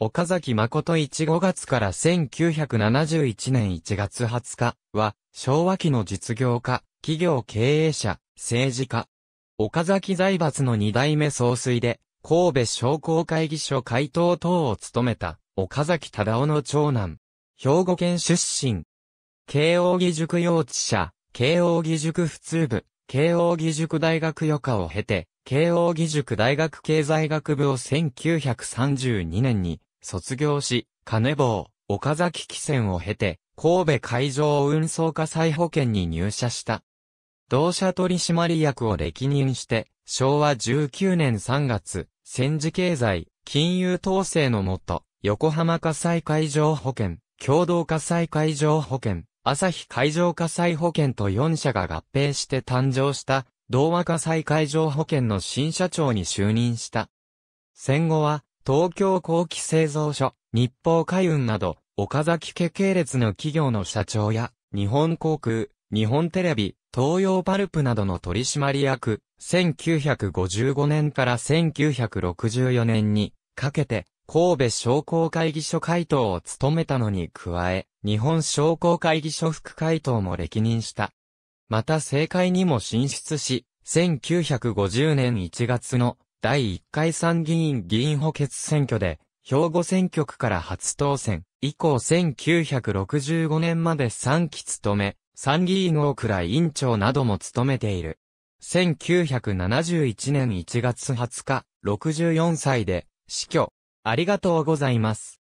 岡崎誠1 5月から1971年1月20日は、昭和期の実業家、企業経営者、政治家。岡崎財閥の二代目総帥で、神戸商工会議所会頭等を務めた、岡崎忠夫の長男。兵庫県出身。慶応義塾幼稚舎、慶応義塾普通部、慶応義塾大学予科を経て、慶応義塾大学経済学部を1932年に卒業し、金棒、岡崎汽船を経て、神戸海上運送火災保険に入社した。同社取締役を歴任して、昭和19年3月、戦時経済、金融統制のもと、横浜火災海上保険、共同火災海上保険、朝日海上火災保険と4社が合併して誕生した、同和火災海上保険の新社長に就任した。戦後は、東京後期製造所、日報海運など、岡崎家系列の企業の社長や、日本航空、日本テレビ、東洋パルプなどの取締役、1955年から1964年にかけて、神戸商工会議所会頭を務めたのに加え、日本商工会議所副会頭も歴任した。また政界にも進出し、1950年1月の第1回参議院議員補欠選挙で、兵庫選挙区から初当選、以降1965年まで3期務め、参議院大倉委員長なども務めている。1971年1月20日、64歳で死去。ありがとうございます。